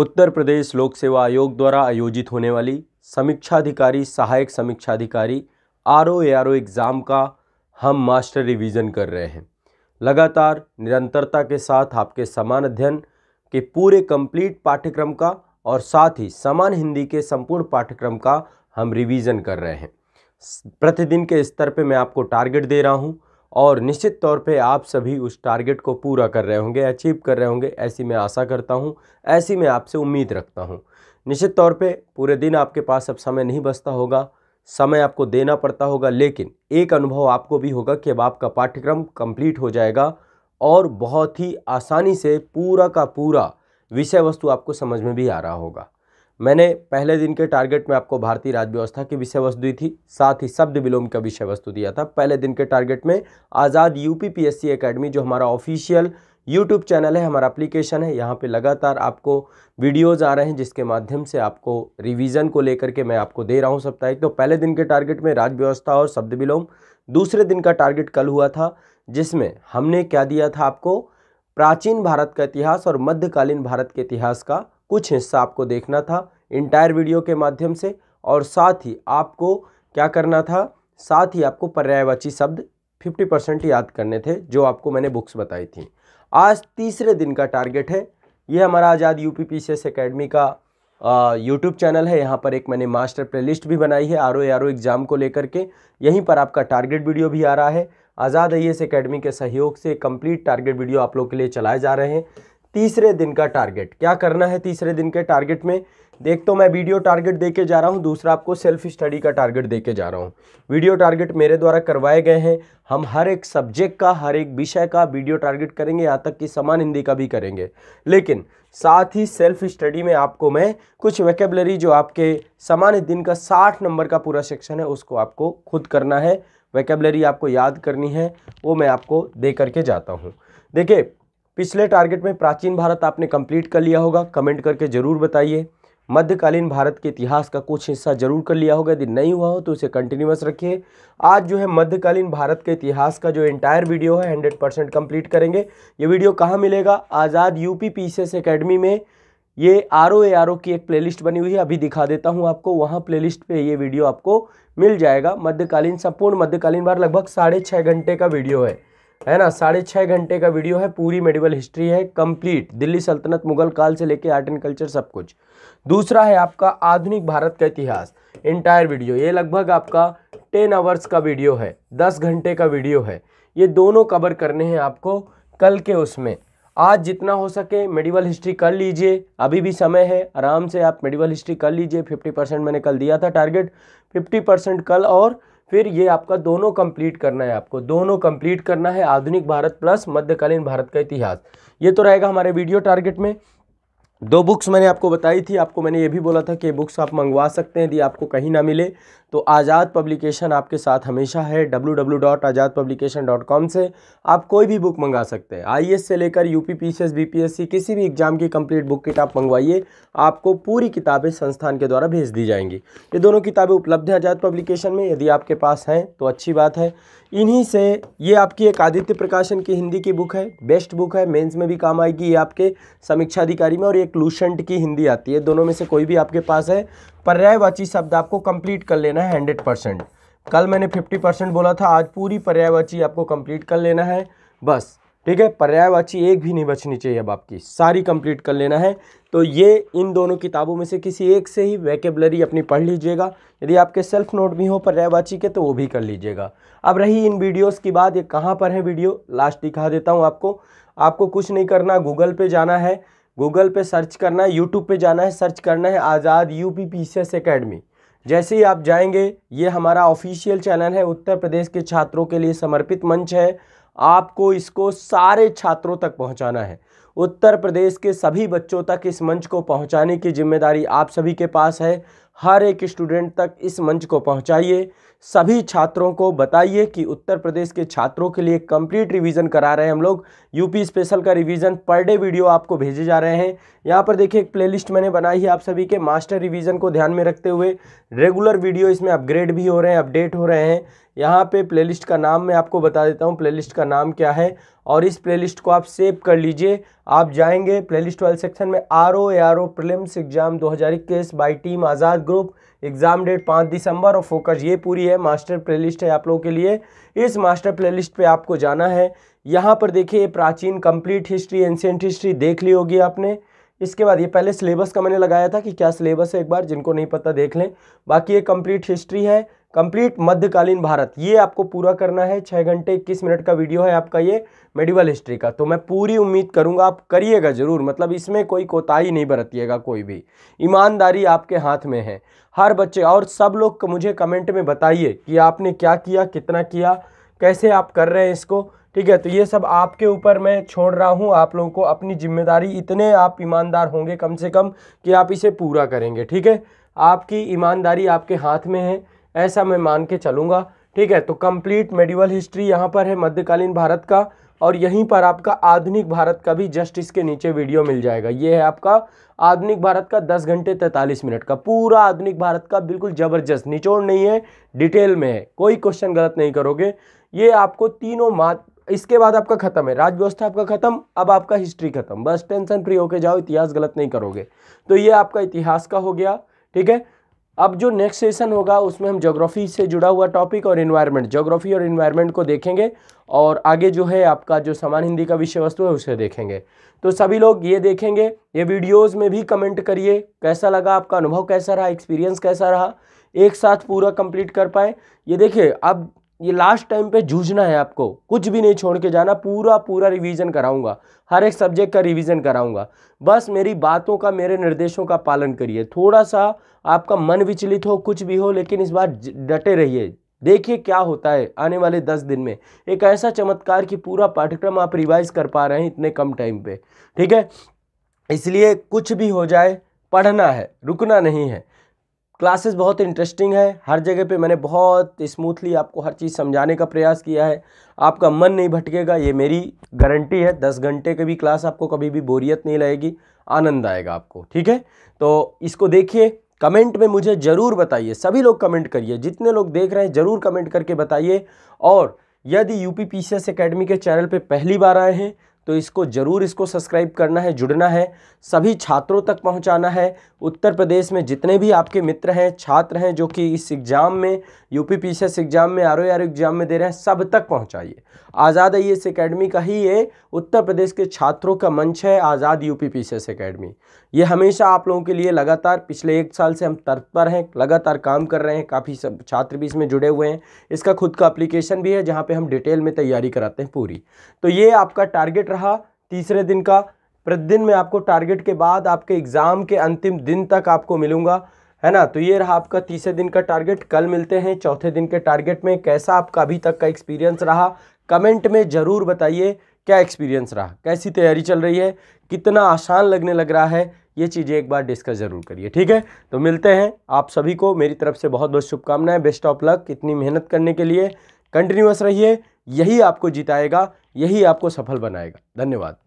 उत्तर प्रदेश लोक सेवा आयोग द्वारा आयोजित होने वाली समीक्षाधिकारी सहायक समीक्षाधिकारी R O R O exam का हम मास्टर रिवीजन कर रहे हैं लगातार निरंतरता के साथ आपके समान अध्ययन के पूरे कंप्लीट पाठ्यक्रम का और साथ ही समान हिंदी के संपूर्ण पाठ्यक्रम का हम रिवीजन कर रहे हैं प्रतिदिन के स्तर पे मैं आपको टारगेट दे रहा हूँ और निश्चित तौर पे आप सभी उस टारगेट को पूरा कर रहे होंगे अचीव कर रहे होंगे ऐसी मैं आशा करता हूँ ऐसी मैं आपसे उम्मीद रखता हूँ निश्चित तौर पे पूरे दिन आपके पास अब समय नहीं बचता होगा समय आपको देना पड़ता होगा लेकिन एक अनुभव आपको भी होगा कि अब आपका पाठ्यक्रम कंप्लीट हो जाएगा और बहुत ही आसानी से पूरा का पूरा विषय वस्तु आपको समझ में भी आ रहा होगा मैंने पहले दिन के टारगेट में आपको भारतीय राजव्यवस्था की विषय वस्तु दी थी साथ ही शब्द विलोम का विषय वस्तु दिया था पहले दिन के टारगेट में आज़ाद यूपीपीएससी एकेडमी जो हमारा ऑफिशियल यूट्यूब चैनल है हमारा एप्लीकेशन है यहाँ पे लगातार आपको वीडियोज़ आ रहे हैं जिसके माध्यम से आपको रिविज़न को लेकर के मैं आपको दे रहा हूँ सप्ताहिक तो पहले दिन के टारगेट में राजव्यवस्था और शब्द विलोम दूसरे दिन का टारगेट कल हुआ था जिसमें हमने क्या दिया था आपको प्राचीन भारत का इतिहास और मध्यकालीन भारत के इतिहास का कुछ हिस्सा आपको देखना था इंटायर वीडियो के माध्यम से और साथ ही आपको क्या करना था साथ ही आपको पर्यायवाची शब्द 50 परसेंट याद करने थे जो आपको मैंने बुक्स बताई थी आज तीसरे दिन का टारगेट है ये हमारा Azad U P P academy का यूट्यूब चैनल है यहाँ पर एक मैंने मास्टर प्लेलिस्ट भी बनाई है R O R O exam को लेकर के यहीं पर आपका टारगेट वीडियो भी आ रहा है आज़ाद आई एस के सहयोग से कंप्लीट टारगेट वीडियो आप लोग के लिए चलाए जा रहे हैं तीसरे दिन का टारगेट क्या करना है तीसरे दिन के टारगेट में देख तो मैं वीडियो टारगेट दे के जा रहा हूँ दूसरा आपको सेल्फ स्टडी का टारगेट दे के जा रहा हूँ वीडियो टारगेट मेरे द्वारा करवाए गए हैं हम हर एक सब्जेक्ट का हर एक विषय का वीडियो टारगेट करेंगे यहाँ तक कि समान हिंदी का भी करेंगे लेकिन साथ ही सेल्फ स्टडी में आपको मैं कुछ वैकेबलरी जो आपके समान दिन का साठ नंबर का पूरा सेक्शन है उसको आपको खुद करना है वैकेबलरी आपको याद करनी है वो मैं आपको दे करके जाता हूँ देखिए पिछले टारगेट में प्राचीन भारत आपने कंप्लीट कर लिया होगा कमेंट करके ज़रूर बताइए मध्यकालीन भारत के इतिहास का कुछ हिस्सा जरूर कर लिया होगा यदि नहीं हुआ हो तो उसे कंटिन्यूस रखिए आज जो है मध्यकालीन भारत के इतिहास का जो एंटायर वीडियो है हंड्रेड परसेंट कम्प्लीट करेंगे ये वीडियो कहाँ मिलेगा आज़ाद यूपी एस अकेडमी में ये R O A R O की एक प्लेलिस्ट बनी हुई है अभी दिखा देता हूँ आपको वहाँ प्लेलिस्ट पे ये वीडियो आपको मिल जाएगा मध्यकालीन संपूर्ण मध्यकालीन बार लगभग साढ़े छः घंटे का वीडियो है है ना साढ़े छः घंटे का वीडियो है पूरी मेडिवल हिस्ट्री है कंप्लीट दिल्ली सल्तनत मुगल काल से लेके आर्ट एंड कल्चर सब कुछ दूसरा है आपका आधुनिक भारत का इतिहास इंटायर वीडियो ये लगभग आपका टेन आवर्स का वीडियो है दस घंटे का वीडियो है ये दोनों कवर करने हैं आपको कल के उसमें आज जितना हो सके मेडिवल हिस्ट्री कर लीजिए अभी भी समय है आराम से आप मेडिवल हिस्ट्री कर लीजिए फिफ्टी परसेंट मैंने कल दिया था टारगेट फिफ्टी परसेंट कल और फिर ये आपका दोनों कंप्लीट करना है आपको दोनों कंप्लीट करना है आधुनिक भारत प्लस मध्यकालीन भारत का इतिहास ये तो रहेगा हमारे वीडियो टारगेट में दो बुक्स मैंने आपको बताई थी आपको मैंने ये भी बोला था कि ये बुक्स आप मंगवा सकते हैं यदि आपको कहीं ना मिले तो आज़ाद पब्लिकेशन आपके साथ हमेशा है डब्ल्यू डॉट आज़ाद पब्लिकेशन से आप कोई भी बुक मंगा सकते हैं आई से लेकर यू पी पी सी किसी भी एग्ज़ाम की कंप्लीट बुक किट आप मंगवाइए आपको पूरी किताबें संस्थान के द्वारा भेज दी जाएंगी ये दोनों किताबें उपलब्ध हैं आज़ाद पब्लिकेशन में यदि आपके पास हैं तो अच्छी बात है इन्हीं से ये आपकी एक आदित्य प्रकाशन की हिंदी की बुक है बेस्ट बुक है मेन्स में भी काम आएगी ये आपके समीक्षा अधिकारी में और एक क्लूशंट की हिंदी आती है दोनों में से कोई भी आपके पास है पर्यायवाची शब्द आपको कंप्लीट कर लेना है हंड्रेड परसेंट कल मैंने फिफ्टी परसेंट बोला था आज पूरी पर्यायवाची आपको कंप्लीट कर लेना है बस ठीक है पर्यायवाची एक भी नहीं बचनी चाहिए अब आपकी सारी कंप्लीट कर लेना है तो ये इन दोनों किताबों में से किसी एक से ही वैकेबलरी अपनी पढ़ लीजिएगा यदि आपके सेल्फ नोट भी हो पर्यायवाची के तो वो भी कर लीजिएगा अब रही इन वीडियोस की बात ये कहाँ पर है वीडियो लास्ट दिखा देता हूँ आपको आपको कुछ नहीं करना गूगल पे जाना है गूगल पे सर्च करना है यूट्यूब पे जाना है सर्च करना है Azad U P P C S academy जैसे ही आप जाएंगे ये हमारा ऑफिशियल चैनल है उत्तर प्रदेश के छात्रों के लिए समर्पित मंच है आपको इसको सारे छात्रों तक पहुंचाना है उत्तर प्रदेश के सभी बच्चों तक इस मंच को पहुंचाने की जिम्मेदारी आप सभी के पास है हर एक स्टूडेंट तक इस मंच को पहुंचाइए सभी छात्रों को बताइए कि उत्तर प्रदेश के छात्रों के लिए कंप्लीट रिवीजन करा रहे हैं हम लोग यूपी स्पेशल का रिवीजन पर डे वीडियो आपको भेजे जा रहे हैं यहाँ पर देखिए एक प्लेलिस्ट मैंने बनाई है आप सभी के मास्टर रिवीजन को ध्यान में रखते हुए रेगुलर वीडियो इसमें अपग्रेड भी हो रहे हैं अपडेट हो रहे हैं यहाँ पे प्लेलिस्ट का नाम मैं आपको बता देता हूँ प्लेलिस्ट का नाम क्या है और इस प्लेलिस्ट को आप सेव कर लीजिए आप जाएंगे प्लेलिस्ट वाले सेक्शन में R O R O prelims exam दो हज़ार इक्कीस by team Azad group exam date पाँच दिसंबर और फोकस ये पूरी है मास्टर प्लेलिस्ट है आप लोगों के लिए इस मास्टर प्लेलिस्ट पे आपको जाना है यहाँ पर देखिए प्राचीन कंप्लीट हिस्ट्री एंशेंट हिस्ट्री देख ली होगी आपने इसके बाद ये पहले सिलेबस का मैंने लगाया था कि क्या सिलेबस है एक बार जिनको नहीं पता देख लें बाकी ये कंप्लीट हिस्ट्री है कंप्लीट मध्यकालीन भारत ये आपको पूरा करना है छः घंटे इक्कीस मिनट का वीडियो है आपका ये मेडिवल हिस्ट्री का तो मैं पूरी उम्मीद करूंगा आप करिएगा ज़रूर मतलब इसमें कोई कोताही नहीं बरतिएगा कोई भी ईमानदारी आपके हाथ में है हर बच्चे और सब लोग मुझे कमेंट में बताइए कि आपने क्या किया कितना किया कैसे आप कर रहे हैं इसको ठीक है तो ये सब आपके ऊपर मैं छोड़ रहा हूँ आप लोगों को अपनी जिम्मेदारी इतने आप ईमानदार होंगे कम से कम कि आप इसे पूरा करेंगे ठीक है आपकी ईमानदारी आपके हाथ में है ऐसा मैं मान के चलूँगा ठीक है तो कंप्लीट मेडिवल हिस्ट्री यहाँ पर है मध्यकालीन भारत का और यहीं पर आपका आधुनिक भारत का भी जस्ट इसके नीचे वीडियो मिल जाएगा ये है आपका आधुनिक भारत का 10 घंटे 43 मिनट का पूरा आधुनिक भारत का बिल्कुल ज़बरदस्त निचोड़ नहीं है डिटेल में है कोई क्वेश्चन गलत नहीं करोगे ये आपको तीनों मात इसके बाद आपका खत्म है राज व्यवस्था आपका खत्म अब आपका हिस्ट्री खत्म बस टेंशन फ्री होके जाओ इतिहास गलत नहीं करोगे तो ये आपका इतिहास का हो गया ठीक है अब जो नेक्स्ट सेशन होगा उसमें हम जोग्राफ़ी से जुड़ा हुआ टॉपिक और इन्वायरमेंट जोग्राफ़ी और इन्वायरमेंट को देखेंगे और आगे जो है आपका जो समान हिंदी का विषय वस्तु है उसे देखेंगे तो सभी लोग ये देखेंगे ये वीडियोज में भी कमेंट करिए कैसा लगा आपका अनुभव कैसा रहा एक्सपीरियंस कैसा रहा एक साथ पूरा कंप्लीट कर पाए ये देखिए अब ये लास्ट टाइम पे जूझना है आपको कुछ भी नहीं छोड़ के जाना पूरा पूरा रिवीजन कराऊंगा हर एक सब्जेक्ट का रिवीजन कराऊंगा बस मेरी बातों का मेरे निर्देशों का पालन करिए थोड़ा सा आपका मन विचलित हो कुछ भी हो लेकिन इस बार डटे रहिए देखिए क्या होता है आने वाले दस दिन में एक ऐसा चमत्कार कि पूरा पाठ्यक्रम आप रिवाइज कर पा रहे हैं इतने कम टाइम पर ठीक है इसलिए कुछ भी हो जाए पढ़ना है रुकना नहीं है क्लासेस बहुत इंटरेस्टिंग है हर जगह पे मैंने बहुत स्मूथली आपको हर चीज़ समझाने का प्रयास किया है आपका मन नहीं भटकेगा ये मेरी गारंटी है दस घंटे की भी क्लास आपको कभी भी बोरियत नहीं लगेगी आनंद आएगा आपको ठीक है तो इसको देखिए कमेंट में मुझे ज़रूर बताइए सभी लोग कमेंट करिए जितने लोग देख रहे हैं ज़रूर कमेंट करके बताइए और यदि U P P C S academy के चैनल पर पहली बार आए हैं तो इसको ज़रूर इसको सब्सक्राइब करना है जुड़ना है सभी छात्रों तक पहुंचाना है उत्तर प्रदेश में जितने भी आपके मित्र हैं छात्र हैं जो कि इस एग्ज़ाम में यू पी पी एग्ज़ाम में आर ओ आर एग्ज़ाम में दे रहे हैं सब तक पहुंचाइए आज़ाद आई एस अकेडमी का ही ये उत्तर प्रदेश के छात्रों का मंच है आज़ाद यू पी पी ये हमेशा आप लोगों के लिए लगातार पिछले एक साल से हम तत्पर हैं लगातार काम कर रहे हैं काफ़ी सब छात्र भी इसमें जुड़े हुए हैं इसका खुद का अप्लीकेशन भी है जहाँ पर हम डिटेल में तैयारी कराते हैं पूरी तो ये आपका टारगेट रहा तीसरे दिन का प्रतिदिन मैं आपको टारगेट के बाद आपके एग्ज़ाम के अंतिम दिन तक आपको मिलूँगा है ना तो ये रहा आपका तीसरे दिन का टारगेट कल मिलते हैं चौथे दिन के टारगेट में कैसा आपका अभी तक का एक्सपीरियंस रहा कमेंट में ज़रूर बताइए क्या एक्सपीरियंस रहा कैसी तैयारी चल रही है कितना आसान लगने लग रहा है ये चीज़ें एक बार डिस्कस ज़रूर करिए ठीक है तो मिलते हैं आप सभी को मेरी तरफ से बहुत बहुत शुभकामनाएं बेस्ट ऑफ लक इतनी मेहनत करने के लिए कंटिन्यूस रहिए यही आपको जिताएगा यही आपको सफल बनाएगा धन्यवाद